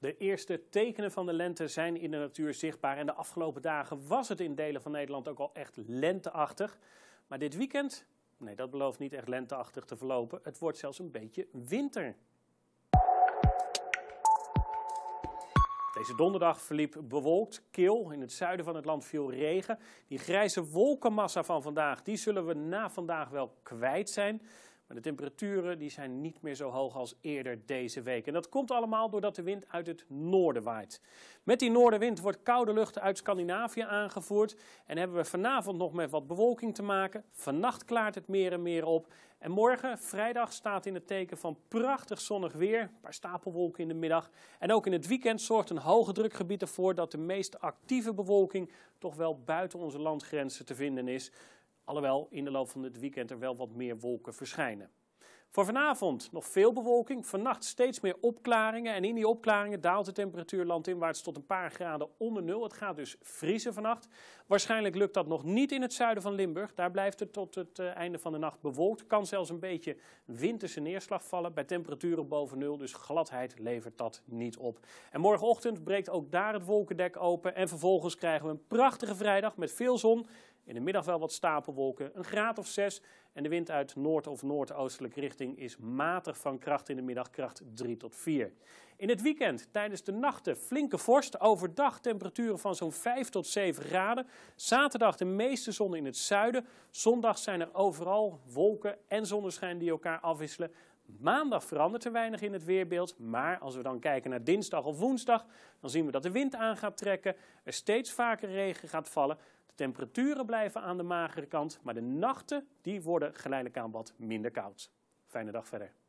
De eerste tekenen van de lente zijn in de natuur zichtbaar. En de afgelopen dagen was het in delen van Nederland ook al echt lenteachtig. Maar dit weekend, nee, dat belooft niet echt lenteachtig te verlopen. Het wordt zelfs een beetje winter. Deze donderdag verliep bewolkt, kil. In het zuiden van het land viel regen. Die grijze wolkenmassa van vandaag, die zullen we na vandaag wel kwijt zijn. Maar de temperaturen die zijn niet meer zo hoog als eerder deze week. En dat komt allemaal doordat de wind uit het noorden waait. Met die noordenwind wordt koude lucht uit Scandinavië aangevoerd. En hebben we vanavond nog met wat bewolking te maken. Vannacht klaart het meer en meer op. En morgen, vrijdag, staat in het teken van prachtig zonnig weer. Een paar stapelwolken in de middag. En ook in het weekend zorgt een hoge drukgebied ervoor dat de meest actieve bewolking toch wel buiten onze landgrenzen te vinden is. Alhoewel in de loop van het weekend er wel wat meer wolken verschijnen. Voor vanavond nog veel bewolking, vannacht steeds meer opklaringen. En in die opklaringen daalt de temperatuur landinwaarts tot een paar graden onder nul. Het gaat dus vriezen vannacht. Waarschijnlijk lukt dat nog niet in het zuiden van Limburg. Daar blijft het tot het eh, einde van de nacht bewolkt. Kan zelfs een beetje winterse neerslag vallen bij temperaturen boven nul. Dus gladheid levert dat niet op. En morgenochtend breekt ook daar het wolkendek open. En vervolgens krijgen we een prachtige vrijdag met veel zon in de middag wel wat stapelwolken, een graad of 6. En de wind uit noord- of noordoostelijke richting is matig van kracht in de middag, kracht 3 tot 4. In het weekend, tijdens de nachten, flinke vorst. Overdag temperaturen van zo'n 5 tot 7 graden. Zaterdag de meeste zon in het zuiden. Zondag zijn er overal wolken en zonneschijn die elkaar afwisselen. Maandag verandert er weinig in het weerbeeld, maar als we dan kijken naar dinsdag of woensdag, dan zien we dat de wind aan gaat trekken, er steeds vaker regen gaat vallen. Temperaturen blijven aan de magere kant, maar de nachten die worden geleidelijk aan wat minder koud. Fijne dag verder.